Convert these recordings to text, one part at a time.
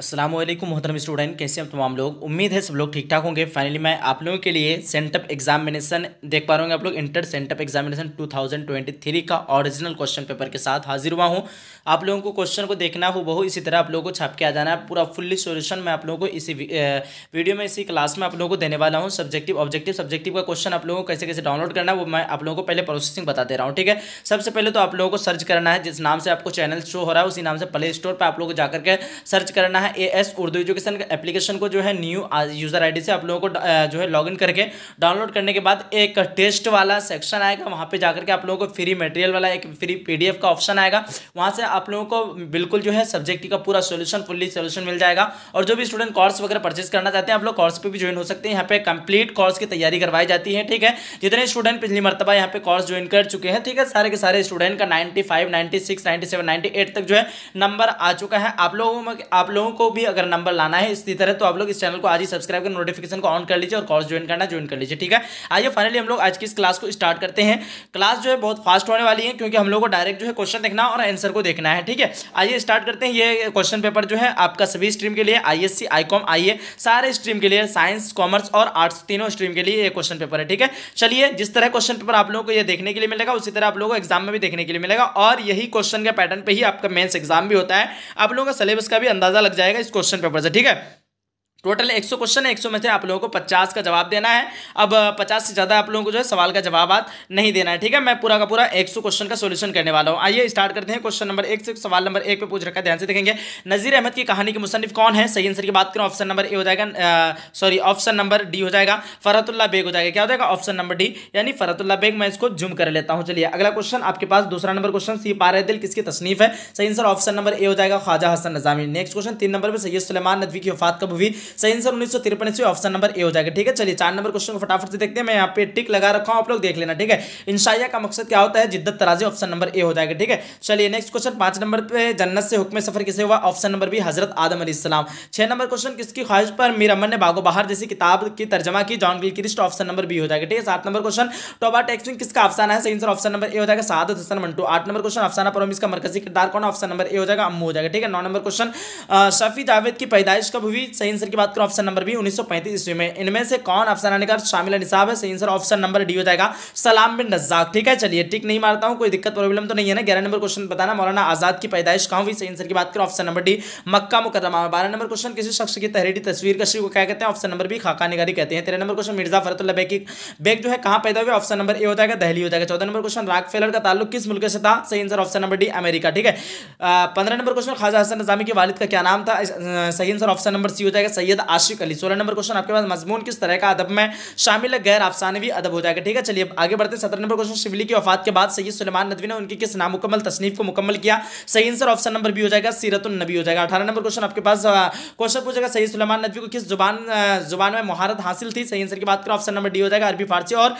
असलम मोहतरम स्टूडेंट कैसे हैं तमाम लोग उम्मीद है सब लोग ठीक ठाक होंगे फाइनली मैं आप लोगों के लिए सेंटअप एग्जामिनेशन देख पा रहा हूँ आप लोग इंटर सेंटअप एग्जामिनेशन 2023 का ओरिजिनल क्वेश्चन पेपर के साथ हाजिर हुआ हूँ आप लोगों को क्वेश्चन को देखना हो बहु इसी तरह आप लोगों को छाप के आ जाना है पूरा फुल्ली सोल्यूशन मैं आप लोगों को इसी वीडियो में इसी क्लास में आप लोगों को देने वाला हूँ सब्जेक्टिव ऑब्जेक्टिव सब्जेक्टिव का क्वेश्चन आप लोगों को कैसे कैसे डाउनलोड करना है वो मैं आप लोगों को पहले प्रोसेसिंग बता दे रहा हूँ ठीक है सबसे पहले तो आप लोगों को सर्च करना है जिस नाम से आपको चैनल शो हो रहा है उसी नाम से प्ले स्टोर पर आप लोगों को जाकर के सर्च करना है अपना A S Urdu education application को जो है न्यू यूज़र आईडी से आप लोगों को uh, जो है लॉगिन करके डाउनलोड करने के बाद एक टेस्ट वाला सेक्शन आएगा वहाँ पे जाकर के आप लोगों को फ्री मटेरियल वाला एक फ्री पीडीएफ का ऑप्शन आएगा वहाँ से आप लोगों को बिल्कुल जो है सब्जेक्ट का पूरा सोल्यूशन फुल्ली सोल्यूशन मिल जाएगा और जो भी स्टूडेंट कोर्स वगैरह परचेज करना चाहते हैं आप लोग कोर्स पर भी ज्वाइन हो सकते हैं यहाँ पे कंप्लीट कोर्स की तैयारी करवाई जाती है ठीक है जितने स्टूडेंट पिछली मरतबा यहाँ पे कोर्स ज्वाइन कर चुके हैं ठीक है सारे के सारे स्टूडेंट का नाइन्टी फाइव नाइन्टी सिक्स तक जो है नंबर आ चुका है आप लोगों में आप लोगों को भी अगर नंबर लाना है इसी तरह तो आप लोग इस चैनल को आज ही सब्सक्राइब कर नोटिफिकेशन को ऑन कर लीजिए और कॉर्स ज्वाइन करना ज्वाइन कर लीजिए ठीक है आइए फाइनली हम लोग आज की इस क्लास को स्टार्ट करते हैं क्लास जो है बहुत फास्ट होने वाली है क्योंकि हम लोग को डायरेक्ट जो है क्वेश्चन देखना और आंसर को देखना है ठीक है आइए स्टार्ट करते हैं ये क्वेश्चन पेपर जो है आपका सभी स्ट्रीम के लिए आई एस आई सारे स्ट्रीम के लिए साइंस कॉमर्स और आर्ट्स तीनों स्ट्रीम के लिए ये क्वेश्चन पेपर है ठीक है चलिए जिस तरह क्वेश्चन पेपर आप लोगों को ये देखने के लिए मिलेगा उसी तरह आप लोगों को एग्जाम में भी देखने के लिए मिलेगा और यही क्वेश्चन के पैटर्न पर ही आपका मेन्स एग्जाम भी होता है आप लोगों का सिलेबस का भी अंदाजा लग जाएगा इस क्वेश्चन पेपर से ठीक है टोटल 100 क्वेश्चन है 100 में से आप लोगों को 50 का जवाब देना है अब 50 से ज़्यादा आप लोगों को जो है सवाल का जवाब नहीं देना है ठीक है मैं पूरा का पूरा 100 क्वेश्चन का सॉल्यूशन करने वाला हूँ आइए स्टार्ट करते हैं क्वेश्चन नंबर एक से सवाल नंबर एक पे पूछ रखा है ध्यान से देखेंगे नजीर अहमद की कहानी के मुसनफ कौन है सही आंसर की बात करें ऑप्शन नंबर ए हो जाएगा सॉरी ऑप्शन नंबर डी हो जाएगा फरतुल्ला बेग हो जाएगा क्या हो जाएगा ऑप्शन नंबर डी यानी फरतुल्ला बेग मैं इसको जुम कर लेता हूँ चलिए अगला क्वेश्चन आपके पास दूसरा नंबर क्वेश्चन सी पार दिल किसकी तसनीफ है सही आंसर ऑप्शन नंबर ए हो जाएगा ख्वाजा हसन नजामी नेक्स्ट क्वेश्चन तीन नंबर पर सैयद सलमान नदवी की वफात कब हुई सही आंसर उन्नीस सौ तिरपन ईस्वी ऑप्शन नंबर ए हो जाएगा ठीक है चलिए चार नंबर क्वेश्चन को फटाफट से देखते हैं मैं यहाँ पे टिक लगा रखा हूँ आप लोग देख लेना ठीक है इंशाइया का मकसद क्या होता है जिद्दत तराजी ऑप्शन नंबर ए हो जाएगा ठीक है चलिए नेक्स्ट क्वेश्चन पांच नंबर पर जन्नत से हुक्म सफर किसे हुआ ऑप्शन नंबर बी हजरत आदम अलीसलाम छह नंबर क्वेश्चन किसकी ख्वाहिश पर मीर अमन ने बागो बाहर जैसी किताब की तर्जमा की John Christ option number B हो जाएगा ठीक है सात नंबर क्वेश्चन टोबा टेक्सिंग किसका अफसाना है सही आंसर ऑप्शन नंबर ए हो जाएगा सात हसन मंटू आठ नंबर क्वेश्चन अफसाना परम इसका मरकजी किरदार कौन ऑप्शन नंबर ए हो जाएगा अम्मू हो जाएगा ठीक है नौ नंबर क्वेश्चन शफी जावेद की पैदाइश कब हुई सही आंसर की बात करूं ऑप्शन नंबर बी उन्नीस ईस्वी में इनमें से कौन ऑप्शन आने का शामिल निशाब है सही आंसर ऑप्शन नंबर डी हो जाएगा सलाम बिन रज्जाक ठीक है चलिए टिक नहीं मारता हूं कोई दिक्कत प्रॉब्लम तो नहीं है ना ग्यारह नंबर क्वेश्चन बताना मौलाना आजाद की पैदाइश कहां हुई सही आंसर की बात करूँ ऑप्शन नंबर डी मक्का मुकदमा बारह नंबर क्वेश्चन किसी शख्स की तहरीरी तस्वीर कशी को क्या कहते हैं ऑप्शन नंबर बी खाका निगारी कहते हैं तेरह नंबर क्वेश्चन मिर्जा फरतुल्ला बेग बेग जो है कहां पैदा हुए ऑप्शन नंबर ए हो जाएगा दहली हो जाएगा चौदह नंबर क्वेश्चन राग फेलर का ताल्लुक किस मुल्क से था सही answer option number D America ठीक है पंद्रह नंबर क्वेश्चन ख्वाजा हसन नजामी के वालिद का क्या नाम था सही आंसर ऑप्शन नंबर सी हो जाएगा सही सैयद आशिक अली सोलह नंबर क्वेश्चन आपके पास मजमून किस तरह का अदब में शामिल है गैर अफसानवी अदब हो जाएगा ठीक है चलिए आगे बढ़ते हैं सत्रह नंबर क्वेश्चन शिवली की वफात के बाद सैयद सुलेमान नदवी ने उनकी किस नामुकमल तसनीफ को मुकम्मल किया सही आंसर ऑप्शन नंबर बी हो जाएगा सीरतुल नबी हो जाएगा अठारह नंबर क्वेश्चन आपके पास क्वेश्चन पूछेगा सही सुलेमान नदवी को किस जुबान जुबान में महारत हासिल थी सही आंसर की बात करें ऑप्शन नंबर डी हो जाएगा अरबी फारसी और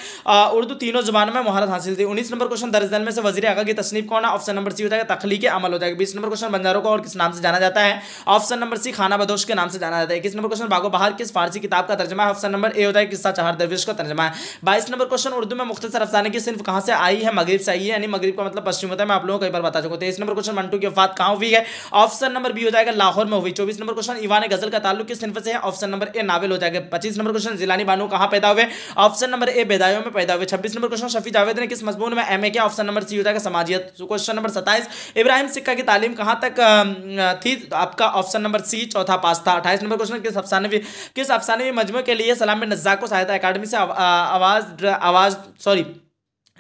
उर्दू तीनों जुबानों में महारत हासिल थी उन्नीस नंबर क्वेश्चन दर्जन में से वजी आगा की तस्नीफ कौन है ऑप्शन नंबर सी हो जाएगा तखली के अमल हो जाएगा बीस नंबर क्वेश्चन बंजारों को और किस नाम से जाना जाता है ऑप्शन नंबर सी खाना बदोश के नाम से जाना जाता है इक्कीस नंबर क्वेश्चन बागो बाहर किस फारसी किताब का तर्जमा है ऑप्शन नंबर ए होता है किस्सा चार दरवेश का तर्जमा है बाईस नंबर क्वेश्चन उर्दू में मुख्तर अफसाने की सिर्फ कहाँ से आई है मगरब से आई है यानी मगरब का मतलब पश्चिम होता है मैं आप लोगों को कई बार बता चुका तेईस नंबर क्वेश्चन मंटू की वफात कहाँ हुई है ऑप्शन नंबर बी हो जाएगा लाहौर में हुई चौबीस नंबर क्वेश्चन इवान गजल का ताल्लुक किस सिंफ से है ऑप्शन नंबर ए नावल हो जाएगा पच्चीस नंबर क्वेश्चन जिलानी बानू कहाँ पैदा हुए ऑप्शन नंबर ए बेदायों में पैदा हुए छब्बीस नंबर क्वेश्चन शफी जावेद ने किस मजमून में एम ए किया ऑप्शन नंबर सी हो जाएगा समाजियत क्वेश्चन नंबर सत्ताईस इब्राहिम सिक्का की तालीम कहाँ तक थी आपका ऑप्शन नंबर सी चौथा पास था अठाईस नंबर क्वेश्चन किस अफसानवी किस अफसानवी मजमू के लिए सलाम नज्जा को सहायता अकादमी से आवाज़ आवाज़ सॉरी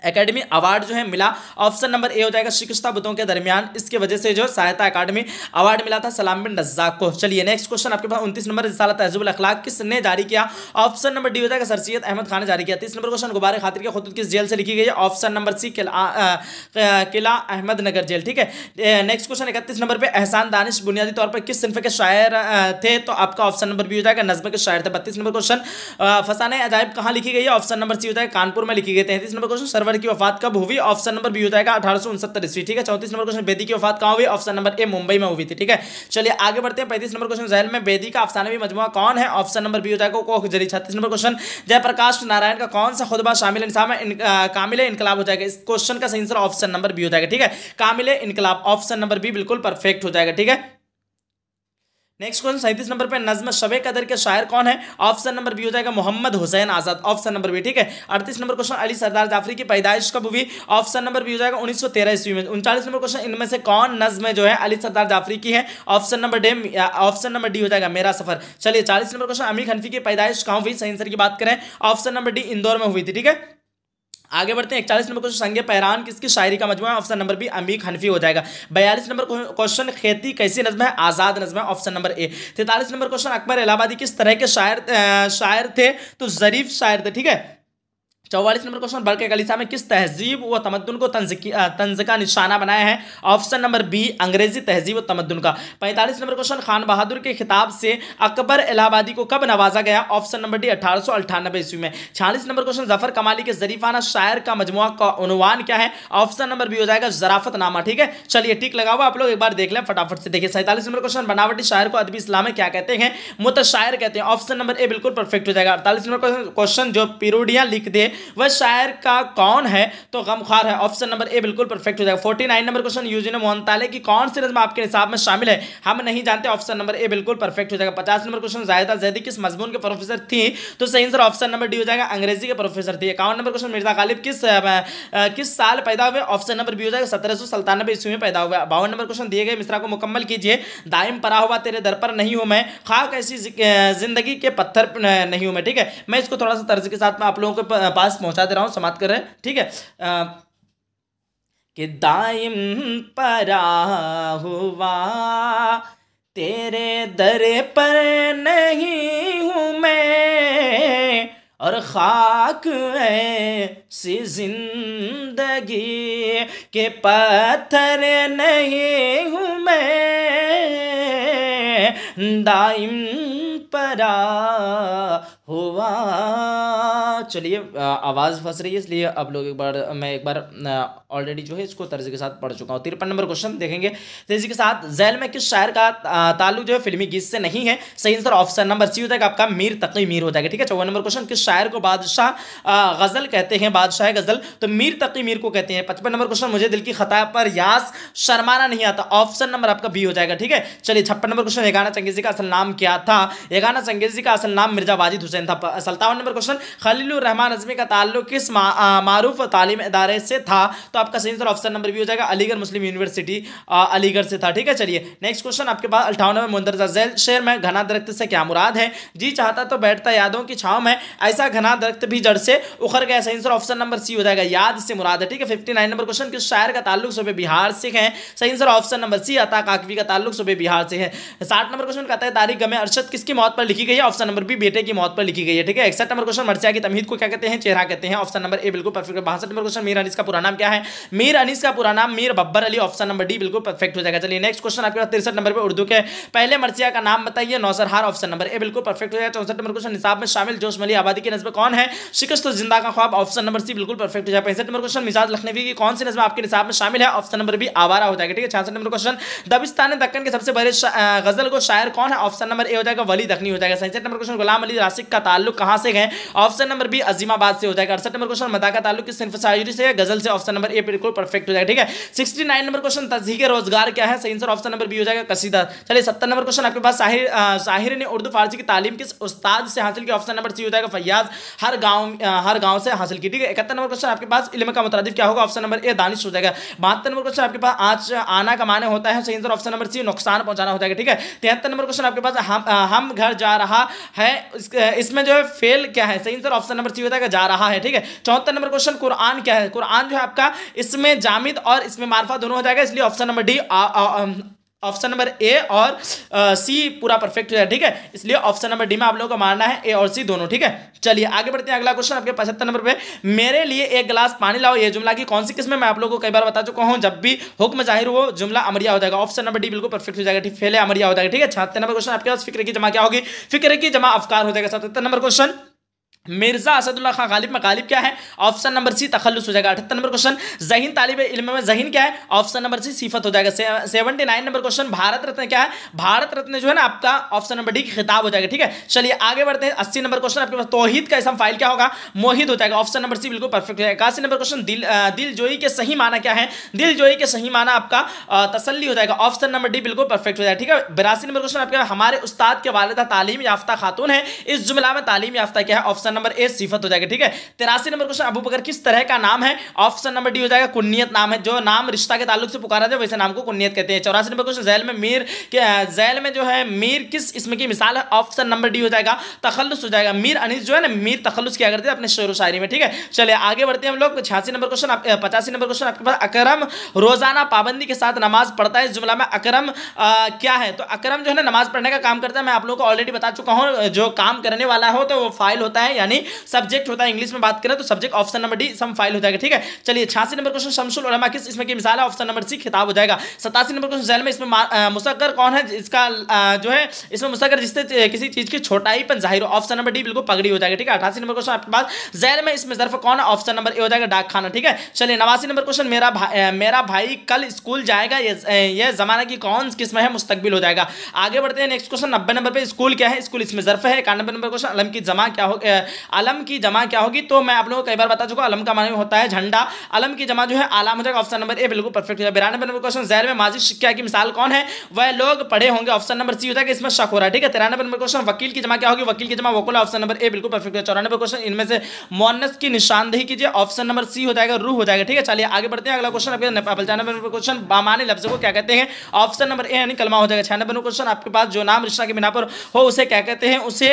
एकेडमी अवार्ड जो है मिला ऑप्शन नंबर ए हो जाएगा शिक्षता बुद्धों के दरमियान इसके वजह से जो सहायता अकादमी अवार्ड मिला था सलाम बिन रज्जाक को चलिए नेक्स्ट क्वेश्चन आपके पास उनतीस नंबर रिसाला तहजुल अखलाक किसने जारी किया ऑप्शन नंबर डी हो जाएगा सर सैयद अहमद खान ने जारी किया तीस नंबर क्वेश्चन गुबारे खातिर के खुद किस जेल से लिखी गई है ऑप्शन नंबर सी किला अहमद नगर जेल ठीक है नेक्स्ट क्वेश्चन इकतीस नंबर पर एहसान दानिश बुनियादी तौर पर किस सिंफ के शायर थे तो आपका ऑप्शन नंबर बी हो जाएगा नजम के शायर थे बत्तीस नंबर क्वेश्चन फसाने अजायब कहाँ लिखी गई है ऑप्शन नंबर सी हो जाएगा कानपुर में लिखी गई तैंतीस नंबर क्वेश्चन सर्व नंबर की वफात कब हुई ऑप्शन नंबर बी हो जाएगा अठारह सौ उनसत्तर ईस्वी ठीक है चौतीस नंबर क्वेश्चन बेदी की वफात कहाँ हुई ऑप्शन नंबर ए मुंबई में हुई थी ठीक है चलिए आगे बढ़ते हैं पैंतीस नंबर क्वेश्चन जैल में बेदी का अफसाना भी मजमुआ कौन है ऑप्शन नंबर बी हो जाएगा जरी छत्तीस नंबर क्वेश्चन जयप्रकाश नारायण का कौन सा खुदबा शामिल इंसाम कामिल इनकलाब हो जाएगा इस क्वेश्चन का सही आंसर ऑप्शन नंबर बी हो जाएगा ठीक है कामिल इनकलाब ऑप्शन नंबर बी बिल्कुल परफेक्ट हो जाएगा ठीक है नेक्स्ट क्वेश्चन सैंतीस नंबर पे नज्म शबे कदर के शायर कौन है ऑप्शन नंबर बी हो जाएगा Mohammad Hussain Azad option number B ठीक है अड़तीस नंबर क्वेश्चन अली सरदार जाफरी की पैदाइश कब हुई ऑप्शन नंबर बी हो जाएगा उन्नीस सौ तेरह ईस्वी में उनचालीस नंबर क्वेश्चन इनमें से कौन नज्म जो है अली सरदार जाफरी की है option number D option number D हो जाएगा मेरा सफर चलिए चालीस नंबर क्वेश्चन अमीर खनफी की पैदाइश कहाँ हुई सही आंसर की बात करें ऑप्शन नंबर डी इंदौर में हुई थी ठीक है आगे बढ़ते हैं इकतालीस नंबर क्वेश्चन संगे पहरान किसकी शायरी का मजमू है option number B Ameeq Hanfi हो जाएगा बयालीस नंबर क्वेश्चन खेती कैसी नजम है आज़ाद नजम है ऑप्शन नंबर ए तैतालीस नंबर क्वेश्चन अकबर इलाहाबादी किस तरह के शायर शायर थे तो जरीफ शायर थे ठीक है चौवालीस नंबर क्वेश्चन बल्कि कलिसा में किस तहजीब व तमदन को तंज तंज का निशाना बनाया है ऑप्शन नंबर बी अंग्रेजी तहजीब व तमदन का पैंतालीस नंबर क्वेश्चन खान बहादुर के खिताब से अकबर इलाहाबादी को कब नवाजा गया ऑप्शन नंबर डी अठारह सौ अट्ठानबे ईस्वी में छियालीस नंबर क्वेश्चन जफर कमाली के जरीफाना शायर का मजमु का अनुमान क्या है ऑप्शन नंबर बी हो जाएगा जराफत नामा ठीक है चलिए ठीक लगा हुआ आप लोग एक बार देख लें फटाफट से देखिए सैंतालीस नंबर क्वेश्चन बनावटी शायर को अदबी इस्लाम में क्या कहते हैं मुत शायर कहते हैं ऑप्शन नंबर ए बिल्कुल परफेक्ट हो जाएगा अड़तालीस नंबर क्वेश्चन जो पिरोडिया लिख दे वह शायर का कौन है तो गमखार है ऑप्शन नंबर ए बिल्कुल परफेक्ट हो जाएगा फोर्टी नाइन नंबर क्वेश्चन यूजी यूजिन मोहनताले की कौन सी नजम आपके हिसाब में शामिल है हम नहीं जानते ऑप्शन नंबर ए बिल्कुल परफेक्ट हो जाएगा पचास नंबर क्वेश्चन जायदा जैदी किस मजमून के प्रोफेसर थी तो सही आंसर ऑप्शन नंबर डी हो जाएगा अंग्रेजी के प्रोफेसर थी इक्यावन नंबर क्वेश्चन मिर्जा गालिब किस किस साल पैदा हुए ऑप्शन नंबर बी हो जाएगा सत्रह सौ सत्तानबे ईस्वी में पैदा हुआ बावन नंबर क्वेश्चन दिए गए मिश्रा को मुकम्मल कीजिए दायम परा हुआ तेरे दर पर नहीं हूं मैं खाक ऐसी जिंदगी के पत्थर नहीं हूं मैं ठीक है मैं इसको थोड़ा सा तर्ज के साथ में आप लोगों के पास पास पहुंचा दे रहा हूं समाप्त कर रहे हैं ठीक है आ, कि दाइम परा हुआ तेरे दर पर नहीं हूं मैं और खाक सी जिंदगी के पत्थर नहीं हूं मैं दाइम परा हुआ चलिए आवाज़ फंस रही है इसलिए अब लोग एक बार मैं एक बार ऑलरेडी जो है इसको तर्ज के साथ पढ़ चुका हूँ तिरपन नंबर क्वेश्चन देखेंगे तेजी के साथ जैल में किस शायर का ताल्लुक जो है फिल्मी गीत से नहीं है सही आंसर ऑप्शन नंबर सी हो जाएगा आपका मीर तकी मीर हो जाएगा ठीक है चौवन नंबर क्वेश्चन किस शायर को बादशाह गज़ल कहते हैं बादशाह गज़ल तो मीर तकी मीर को कहते हैं पचपन नंबर क्वेश्चन मुझे दिल की खता पर यास शर्माना नहीं आता ऑप्शन नंबर आपका बी हो जाएगा ठीक है चलिए छप्पन नंबर क्वेश्चन गाना चंगेजी का असल नाम क्या था एगाना संगेजी का असल नाम मिर्जा वाजिद हुसैन था सल्तावन नंबर क्वेश्चन रहमान अजमी का ताल्लुक किस मारूफ तालीम इदारे से था तो आपका सही ऑप्शन नंबर भी हो जाएगा अलीगढ़ मुस्लिम यूनिवर्सिटी अलीगढ़ से था ठीक है चलिए नेक्स्ट क्वेश्चन आपके पास अठावनवे मुंदरजा जैल शहर में घना दरख्त से क्या मुराद है जी चाहता तो बैठता यादों की छाव में ऐसा घना दरख्त भी जड़ से उखर गया सही आंसर ऑप्शन नंबर सी हो जाएगा याद से मुराद है ठीक है फिफ्टी नाइन नंबर क्वेश्चन किस शायर का ताल्लुक सुबह बिहार से है सही आंसर ऑप्शन नंबर सी अता काकवी का ताल्लुक सुबह बिहार से है साठ नंबर क्वेश्चन कहता है तारीख गमे अरशद किसके किसकी मौत पर लिखी गई है ऑप्शन नंबर बी बेटे की मौत पर लिखी गई है ठीक है इकसठ नंबर क्वेश्चन मरसिया की तमीद को क्या कहते हैं चेहरा कहते हैं ऑप्शन नंबर ए बिल्कुल परफेक्ट बासठ नंबर क्वेश्चन मीर अनिस का पूरा नाम क्या है मीर अनिस का पूरा नाम Mir Babbar Ali option number D बिल्कुल परफेक्ट हो जाएगा चलिए नेक्स्ट क्वेश्चन आपके पास तिरसठ नंबर पर उर्दू के पहले मरसिया का नाम बताइए नौसरहार ऑप्शन नंबर ए बिल्कुल परफेक्ट हो जाएगा चौसठ नंबर क्वेश्चन निसाब में शामिल जोश मली आबादी की नजर कौन है शिकस्त जिंदा का ख्वाब ऑप्शन नंबर सी बिल्कुल परफेक्ट हो जाएगा पैंसठ नंबर क्वेश्चन मिजाज लखनवी की कौन सी नजर आपके निसाब में शामिल है ऑप्शन नंबर बी आवारा हो जाएगा ठीक है छियासठ नंबर क्वेश्चन दबिस्तान दक्कन के सबसे बड़े गजल को शायर कौन है ऑप्शन नंबर ए हो जाएगा अली दखनी हो जाएगा सैंसठ नंबर क्वेश्चन गुलाम अली राशिक का ताल्लुक कहाँ से है ऑप्शन नंबर बी अजीमाबाद से हो जाएगा अड़सठ नंबर क्वेश्चन मदा का ताल्लुक सिर्फ शायरी से गजल से ऑप्शन नंबर ए बिल्कुल परफेक्ट हो जाएगा ठीक है सिक्सटी नाइन नंबर क्वेश्चन तस्दीक रोजगार क्या है सही आंसर ऑप्शन नंबर बी हो जाएगा कसीदा चलिए सत्तर नंबर क्वेश्चन आपके पास साहिर साहिर ने उर्दू फारसी की तालीम किस उस्ताद से हासिल की ऑप्शन नंबर सी हो जाएगा फैयाज हर गाँव हर गाँव से हासिल की ठीक है इकहत्तर नंबर क्वेश्चन आपके पास इलम का मुतरद क्या होगा ऑप्शन नंबर ए दानिश हो जाएगा बहत्तर नंबर क्वेश्चन आपके पास आज आना का माने होता है सही आंसर ऑप्शन नंबर सी नुकसान पहुंचाना हो जाएगा ठीक है तिहत्तर नंबर क्वेश्चन आपके पास हम हम घर जा रहा है इसमें जो है फेल क्या है सही आंसर ऑप्शन नंबर सी होता है जा रहा है ठीक है चौहत्तर नंबर क्वेश्चन कुरान क्या है कुरान जो है आपका इसमें जामिद और इसमें मार्फा दोनों हो जाएगा इसलिए option number D option number A और सी पूरा परफेक्ट हो जाए ठीक है इसलिए ऑप्शन नंबर डी में आप लोगों को मारना है ए और सी दोनों ठीक है चलिए आगे बढ़ते हैं अगला क्वेश्चन आपके पचहत्तर नंबर पे मेरे लिए एक गिलास पानी लाओ ये जुमला की कौन सी किस्म मैं आप लोगों को कई बार बता चुका हूँ जब भी हुक्म जाहिर हो जुमला अमरिया हो जाएगा ऑप्शन नंबर डी बिल्कुल परफेक्ट हो जाएगा ठीक फेले अमरिया हो जाएगा ठीक है छहत्तर नंबर क्वेश्चन आपके पास फिक्र की जमा क्या होगी फिक्र की जमा अफकार हो जाएगा सतहत्तर नंबर क्वेश्चन मिर्जा असदुल्ला खान गालिब में गालिब क्या है ऑप्शन नंबर सी तखलुस हो जाएगा अठहत्तर नंबर क्वेश्चन जहीन तालिब इल्म में जहीन क्या है ऑप्शन नंबर सी सिफत हो जाएगा seventy nine number question Bharat Ratna क्या है भारत रत्न जो है ना आपका ऑप्शन नंबर डी खिताब हो जाएगा ठीक है चलिए आगे बढ़ते हैं अस्सी नंबर क्वेश्चन आपके पास तोहहीद का इसम फाइल क्या होगा मोहित हो जाएगा ऑप्शन नंबर सी बिल्कुल परफेक्ट हो जाएगा इक्यासी नंबर क्वेश्चन दिल दिल जोई के सही माना क्या है दिल जोई के सही माना आपका तसली हो जाएगा ऑप्शन नंबर डी बिल्कुल परफेक्ट हो जाएगा ठीक है बिरासी नंबर क्वेश्चन आपके हमारे उस्ताद के वालदा तालीम याफ्ता खातून है इस जुमला में तालीम याफ्ता क्या है ऑप्शन ऑप्शन नंबर ए सिफत हो जाएगा ठीक है तिरासी नंबर क्वेश्चन अबू बकर किस तरह का नाम है ऑप्शन नंबर डी हो जाएगा कुन्नीत नाम है जो नाम रिश्ता के ताल्लुक से पुकारा जाए वैसे नाम को कुन्नीत कहते हैं चौरासी नंबर क्वेश्चन जैल में मीर जैल में जो है मीर किस इसमें की मिसाल है ऑप्शन नंबर डी हो जाएगा तखलुस हो जाएगा मीर अनिस जो है ना मीर तखलुस किया करते थे अपने शेर शायरी में ठीक है चलिए आगे बढ़ते हैं हम लोग छियासी नंबर क्वेश्चन पचासी नंबर क्वेश्चन आपके पास अक्रम रोजाना पाबंदी के साथ नमाज पढ़ता है इस जुमला में अक्रम क्या है तो अक्रम जो है ना नमाज पढ़ने का काम करता है मैं आप लोगों को ऑलरेडी बता चुका हूँ जो काम करने वाला हो तो वो फाइल होता है यानी सब्जेक्ट होता है इंग्लिश में बात करें तो सब्जेक्ट ऑप्शन नंबर डी सम फाइल हो जाएगा ठीक है चलिए छियासी नंबर क्वेश्चन शमशुल उलमा किस इसमें की मिसाल है ऑप्शन नंबर सी खिताब हो जाएगा सतासी नंबर क्वेश्चन जैल में इसमें मुसक्कर कौन है इसका जो है इसमें मुसक्कर जिससे किसी चीज की छोटाई पर जाहिर हो ऑप्शन नंबर डी बिल्कुल पगड़ी हो जाएगा ठीक है अठासी नंबर क्वेश्चन आपके पास जैल में इसमें जरफ कौन है ऑप्शन नंबर ए हो जाएगा डाक खाना ठीक है चलिए नवासी नंबर क्वेश्चन मेरा मेरा भाई कल स्कूल जाएगा यह जमाना की कौन किस्म है मुस्तकबिल हो जाएगा आगे बढ़ते हैं नेक्स्ट क्वेश्चन नब्बे नंबर पर स्कूल क्या है स्कूल इसमें जरफ है इक्यानबे नंबर क्वेश्चन अलम की जमा क्या हो अलम की जमा क्या होगी तो मैं आप लोगों को कई बार बता चुका अलम का माने होता है झंडा अलम की जमा जो है आलम हो जाएगा ऑप्शन नंबर ए बिल्कुल परफेक्ट होगा जाएगा बिरानवे नंबर क्वेश्चन जैर में माजी शिक्षा की मिसाल कौन है वह लोग पढ़े होंगे ऑप्शन नंबर सी होता है कि इसमें शक हो रहा है ठीक है तिरानवे नंबर क्वेश्चन वकील की जमा क्या होगी वकील की जमा वकोला ऑप्शन नंबर ए बिल्कुल परफेक्ट होगा चौरानवे क्वेश्चन इनमें से मोनस की निशानदेही कीजिए ऑप्शन नंबर सी हो जाएगा रू हो जाएगा ठीक है चलिए आगे बढ़ते हैं अगला क्वेश्चन आपके पचानवे नंबर क्वेश्चन बामानी लफ्ज को क्या कहते हैं ऑप्शन नंबर ए यानी कलमा हो जाएगा छियानबे नंबर क्वेश्चन आपके पास जो नाम रिश्ता के बिना पर हो उसे क्या कहते हैं उसे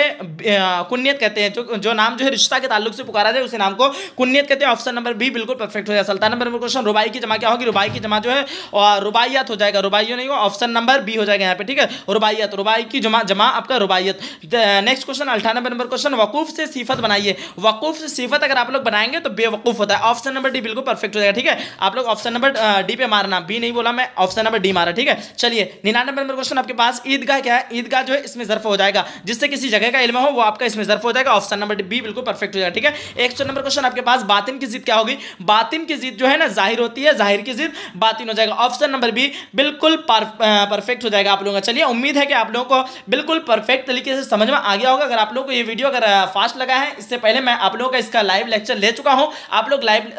कुन्नीत कहते हैं जो जो नाम जो है रिश्ता के ताल्लुक से पुकारा जाए उसी नाम को कुन्नीत कहते हैं ऑप्शन नंबर बी बिल्कुल परफेक्ट हो जाए सल्तान नंबर क्वेश्चन रुबाई की जमा क्या होगी रुबाई की जमा जो है और रुबाइयात हो जाएगा रुबाइय नहीं होगा ऑप्शन नंबर बी हो जाएगा यहाँ पे ठीक है रुबाइयत रुबाई की जमा जमा आपका रुबाइयत नेक्स्ट क्वेश्चन अठानबे नंबर क्वेश्चन वकूफ से सिफत बनाइए वकूफ से सिफत अगर आप लोग बनाएंगे तो बेवकूफ होता है ऑप्शन नंबर डी बिल्कुल परफेक्ट हो जाएगा ठीक है आप लोग ऑप्शन नंबर डी पे मारना बी नहीं बोला मैं ऑप्शन नंबर डी मारा ठीक है चलिए निन्यानबे नंबर क्वेश्चन आपके पास ईदगाह क्या है ईदगाह जो है इसमें जर्फ हो जाएगा जिससे किसी जगह का इल्म हो वो आपका इसमें जर्फ हो जाएगा ऑप्शन नंबर बट बी बिल्कुल परफेक्ट हो जाएगा ठीक है एक सौ नंबर क्वेश्चन आपके पास बातिन की जीत क्या होगी बातिन की जीत जो है ना जाहिर होती है जाहिर की जीत बातिन हो जाएगा ऑप्शन नंबर बी बिल्कुल परफेक्ट हो जाएगा आप लोगों का चलिए उम्मीद है कि आप लोगों को बिल्कुल परफेक्ट तरीके से समझ में आ गया होगा अगर आप लोगों को ये वीडियो अगर फास्ट लगा है इससे पहले मैं आप लोगों का इसका लाइव लेक्चर ले चुका हूँ आप लोग लाइव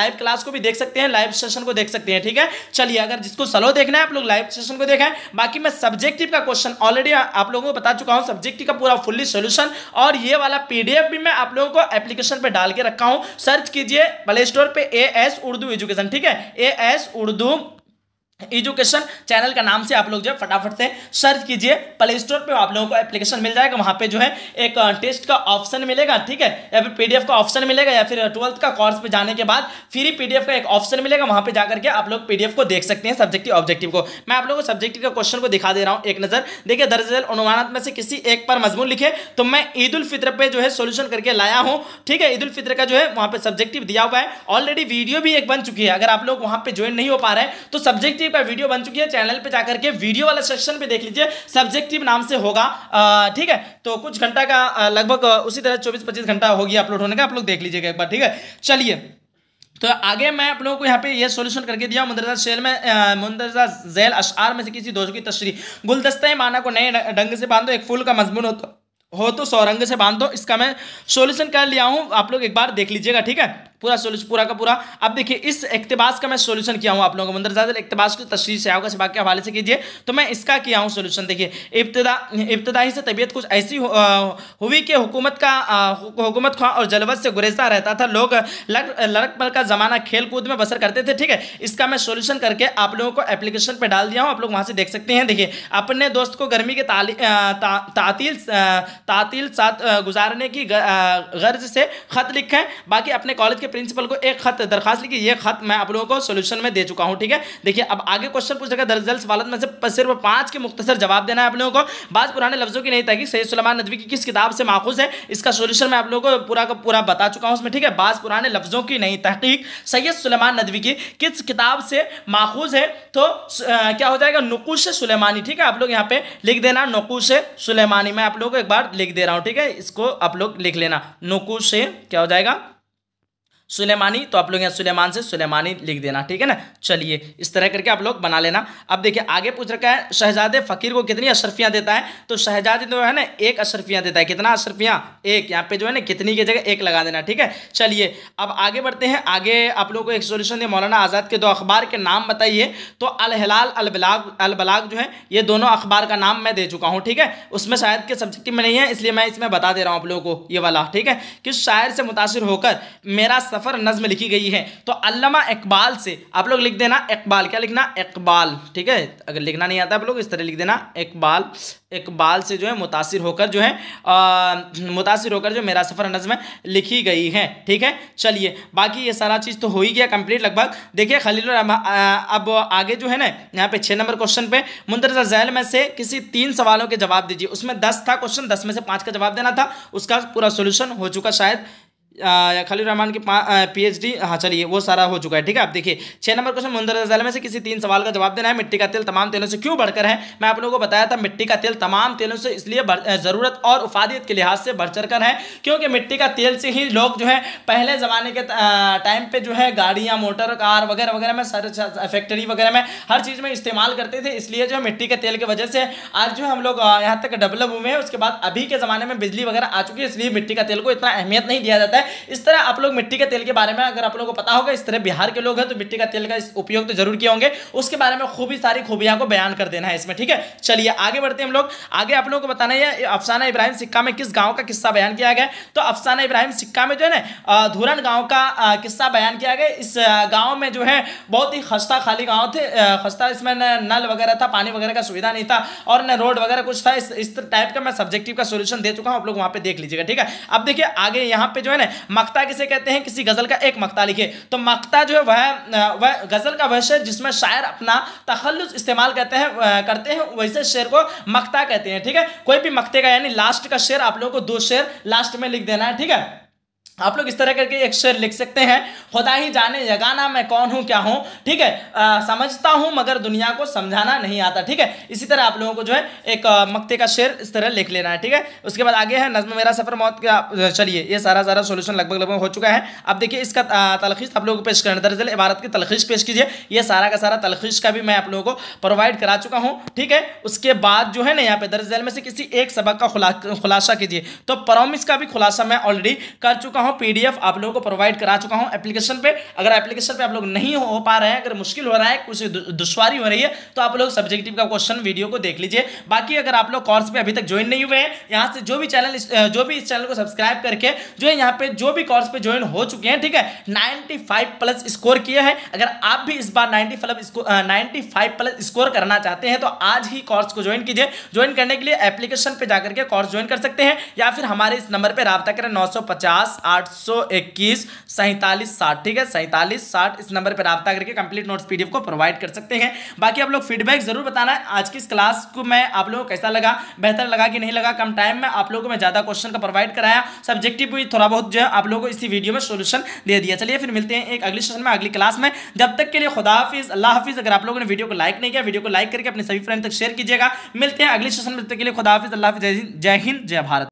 लाइव क्लास को भी देख सकते हैं लाइव सेशन को देख सकते हैं ठीक है चलिए अगर जिसको सलो देखना है आप लोग लाइव सेशन को देखें बाकी मैं सब्जेक्टिव का क्वेश्चन ऑलरेडी आप लोगों को बता चुका हूँ सब्जेक्टिव का पूरा फुल्ली सोल्यूशन और ये वाला पीडीएफ पीडीएफ भी मैं आप लोगों को एप्लीकेशन पे डाल के रखा हूं सर्च कीजिए प्ले स्टोर पे ए एस उर्दू एजुकेशन ठीक है A S Urdu education channel का नाम से आप लोग जो है फटाफट से सर्च कीजिए प्ले स्टोर पर आप लोगों को एप्लीकेशन मिल जाएगा वहाँ पे जो है एक टेस्ट का ऑप्शन मिलेगा ठीक है या फिर पीडीएफ का ऑप्शन मिलेगा या फिर ट्वेल्थ का कोर्स पे जाने के बाद फ्री पीडीएफ का एक ऑप्शन मिलेगा वहाँ पे जाकर के आप लोग पीडीएफ को देख सकते हैं सब्जेक्टिव ऑब्जेक्टिव को मैं आप लोगों को सब्जेक्टिव का क्वेश्चन को दिखा दे रहा हूँ एक नज़र देखिए दरअसल अनुमानात में से किसी एक पर मजमून लिखे तो मैं ईद उल फितर पर जो है सोल्यूशन करके लाया हूँ ठीक है ईद उल फितर का जो है वहाँ पर सब्जेक्टिव दिया हुआ है ऑलरेडी वीडियो भी एक बन चुकी है अगर आप लोग वहाँ पर ज्वाइन नहीं हो पा रहे तो सब्जेक्टिव सब्जेक्टिव का वीडियो बन चुकी है चैनल पे जाकर के वीडियो वाले सेक्शन पे देख लीजिए सब्जेक्टिव नाम से होगा ठीक है तो कुछ घंटा का लगभग उसी तरह चौबीस पच्चीस घंटा होगी अपलोड होने का आप लोग देख लीजिएगा एक बार ठीक है चलिए तो आगे मैं आप लोगों को यहाँ पे ये सॉल्यूशन करके दिया मुंदरजा शेल में मुंदरजा जेल अशार में से किसी दोष की तस्री गुलदस्ते माना को नए ढंग से बांधो एक फूल का मजमून हो तो हो तो सौरंग से बांध दो इसका मैं सॉल्यूशन कर लिया हूँ आप लोग एक बार देख लीजिएगा ठीक है पूरा सोल्यूशन पूरा का पूरा अब देखिए इस इकतबास का मैं सोल्यूशन किया हूँ आप लोगों को मंदरजादल इकतेबास की तस्वीर से आओगे सबाक के हवाले से कीजिए तो मैं इसका किया हूँ सोल्यूशन देखिए इब्तदा इब्तदाई से तबीयत कुछ ऐसी हुई कि हुकूमत का हुकूमत खां और जलवत से गुरेजा रहता था लोग लड़क पल का ज़माना खेल कूद में बसर करते थे ठीक है इसका मैं सोल्यूशन करके आप लोगों को एप्लीकेशन पर डाल दिया हूँ आप लोग वहाँ से देख सकते हैं देखिए अपने दोस्त को गर्मी के तातील तातील साथ गुजारने की गर्ज से ख़त लिखें बाकी अपने कॉलेज के प्रिंसिपल को एक खत दरखास्त लिखी ये खत मैं आप लोगों को सोल्यूशन में दे चुका हूँ ठीक है देखिए अब आगे क्वेश्चन पूछेगा दर्जल सवाल में से सिर्फ पांच के मुख्तर जवाब देना है आप लोगों को बाद पुराने लफ्जों की नहीं था कि सैद सलमान नदवी की किस किताब से माखूज है इसका सोल्यूशन मैं आप लोगों को पूरा का पूरा बता चुका हूँ उसमें ठीक है बात पुराने लफ्जों की नहीं तहकीक सैयद सलमान नदवी की किस किताब से माखूज है तो क्या हो जाएगा नकुश सलेमानी ठीक है आप लोग यहाँ पे लिख देना नकुश सलेमानी मैं आप लोगों को एक बार लिख दे रहा हूँ ठीक है इसको आप लोग लिख लेना नकुश क्या हो जाएगा सुलेमानी तो आप लोग यहाँ सुलेमान से सुलेमानी लिख देना ठीक है ना चलिए इस तरह करके आप लोग बना लेना अब देखिए आगे पूछ रखा है शहजादे फ़कीर को कितनी अशरफियाँ देता है तो शहजादे जो है ना एक अशरफियाँ देता है कितना अशरफियाँ एक यहाँ पे जो है ना कितनी की जगह एक लगा देना ठीक है चलिए अब आगे बढ़ते हैं आगे आप लोगों को एक सोल्यूशन दिया मौलाना आज़ाद के दो अखबार के नाम बताइए तो अलहलाल अलबलाग अलबलाग जो है ये दोनों अखबार का नाम मैं दे चुका हूँ ठीक है उसमें शायद के सब्जेक्ट में नहीं है इसलिए मैं इसमें बता दे रहा हूँ आप लोगों को ये वाला ठीक है कि शायर से मुतासर होकर मेरा सफ़र नज़म लिखी गई है तो अल्लामा इकबाल से आप लोग लिख देना इकबाल क्या लिखना इकबाल ठीक है अगर लिखना नहीं आता आप लोग इस तरह लिख देना इकबाल इकबाल से जो है मुतासर होकर जो है मुतासर होकर जो मेरा सफ़र नज़म लिखी गई है ठीक है चलिए बाकी ये सारा चीज़ तो हो ही गया कम्प्लीट लगभग देखिए खलील अब आगे जो है ना यहाँ पे छः नंबर क्वेश्चन पे मुंदरजा जैल में से किसी तीन सवालों के जवाब दीजिए उसमें दस था क्वेश्चन दस में से पाँच का जवाब देना था उसका पूरा सोल्यूशन हो चुका शायद खलील रहमान की पीएचडी हाँ चलिए वो सारा हो चुका है ठीक है आप देखिए छः नंबर क्वेश्चन मुंदर रजाला में से किसी तीन सवाल का जवाब देना है मिट्टी का तेल तमाम तेलों से क्यों बढ़कर है मैं आप लोगों को बताया था मिट्टी का तेल तमाम तेलों से इसलिए ज़रूरत और उफादियत के लिहाज से बढ़ चढ़कर है क्योंकि मिट्टी का तेल से ही लोग जो है पहले ज़माने के टाइम पर जो है गाड़ियाँ मोटर कार वगैरह वगैरह में सारे फैक्ट्री वगैरह में हर चीज़ में इस्तेमाल करते थे इसलिए जो है मिट्टी के तेल की वजह से आज जो है हम लोग यहाँ तक डेवलप हुए हैं उसके बाद अभी के ज़माने में बिजली वगैरह आ चुकी है इसलिए मिट्टी का तेल को इतना अहमियत नहीं दिया जाता है इस तरह आप लोग मिट्टी के तेल के बारे में अगर आप लोगों को पता होगा इस तरह बिहार के लोग हैं तो मिट्टी का तेल का उपयोग तो जरूर किए होंगे उसके बारे में खूबी सारी खूबियां को बयान कर देना है इसमें ठीक है चलिए आगे बढ़ते हैं हम लोग आगे आप लोगों को बताना है अफसाना इब्राहिम सिक्का में किस गाँव का किस्सा बयान किया गया तो अफसाना इब्राहिम सिक्का में जो है ना धुरन गाँव का किस्सा बयान किया गया इस गाँव में जो है बहुत ही खस्ता खाली गाँव थे खस्ता इसमें नल वगैरह था पानी वगैरह का सुविधा नहीं था और न रोड वगैरह कुछ था इस टाइप का मैं सब्जेक्टिव का सोल्यूशन दे चुका हूँ आप लोग वहाँ पे देख लीजिएगा ठीक है अब देखिए आगे यहाँ पे जो है ना मक्ता किसे कहते हैं किसी गज़ल का एक मक्ता लिखे तो मक्ता जो है वह वह गज़ल का वह शेर जिसमें शायर अपना तखलुस इस्तेमाल करते हैं करते हैं वैसे शेर को मक्ता कहते हैं ठीक है कोई भी मक्ते का यानी लास्ट का शेर आप लोगों को दो शेर लास्ट में लिख देना है ठीक है आप लोग इस तरह करके एक शेर लिख सकते हैं खुदा ही जाने जगाना मैं कौन हूँ क्या हूँ ठीक है आ, समझता हूँ मगर दुनिया को समझाना नहीं आता ठीक है इसी तरह आप लोगों को जो है एक मक्ते का शेर इस तरह लिख लेना है ठीक है उसके बाद आगे है नज्म मेरा सफ़र मौत का चलिए ये सारा सारा सोल्यूशन लगभग लगभग हो चुका है अब देखिए इसका तलखीज़ आप लोगों को पेश करना दरअसल इबारत की तलखीज़ पेश कीजिए यह सारा का सारा तलखीज़ का भी मैं आप लोगों को प्रोवाइड करा चुका हूँ ठीक है उसके बाद जो है ना यहाँ पे दरअसल में से किसी एक सबक का खुलासा कीजिए तो प्रोमिस का भी खुलासा मैं ऑलरेडी कर चुका हूँ हूँ पीडीएफ आप लोगों को प्रोवाइड करा चुका हूँ एप्लीकेशन पे अगर एप्लीकेशन पे आप लोग नहीं हो पा रहे हैं अगर मुश्किल हो रहा है कुछ दुश्वारी हो रही है तो आप लोग सब्जेक्टिव का क्वेश्चन वीडियो को देख लीजिए बाकी अगर आप लोग कोर्स पर अभी तक ज्वाइन नहीं हुए हैं यहाँ से जो भी चैनल जो भी इस चैनल को सब्सक्राइब करके जो है यहाँ पे जो भी कोर्स पे ज्वाइन हो चुके हैं ठीक है नाइन्टी प्लस स्कोर किया है अगर आप भी इस बार ninety plus ninety plus score करना चाहते हैं तो आज ही कोर्स को ज्वाइन कीजिए ज्वाइन करने के लिए एप्लीकेशन पे जाकर के कोर्स ज्वाइन कर सकते हैं या फिर हमारे इस नंबर पर रबता करें नौ सौ पचास आठ आठ सौ इक्कीस सैंतालीस साठ ठीक है सैंतालीस साठ इस नंबर पर रबता करके कंप्लीट नोट्स पीडीएफ को प्रोवाइड कर सकते हैं बाकी आप लोग फीडबैक जरूर बताना है आज की इस क्लास को मैं आप लोगों को कैसा लगा बेहतर लगा कि नहीं लगा कम टाइम में आप लोगों को मैं ज़्यादा क्वेश्चन का प्रोवाइड कराया सब्जेक्टिव भी थोड़ा बहुत जो है आप लोगों को इसी वीडियो में सोल्यूशन दे दिया चलिए फिर मिलते हैं एक अगली सेशन में अगली क्लास में जब तक के लिए खुदा हाफिज़ अल्लाह हाफिज़ अगर आप लोगों ने वीडियो को लाइक नहीं किया वीडियो को लाइक करके अपने सभी फ्रेंड तक शेयर कीजिएगा मिलते हैं अगले सेशन में तक के लिए खुदा हाफिज़ अल्लाह हाफिज़ जय हिंद जय भारत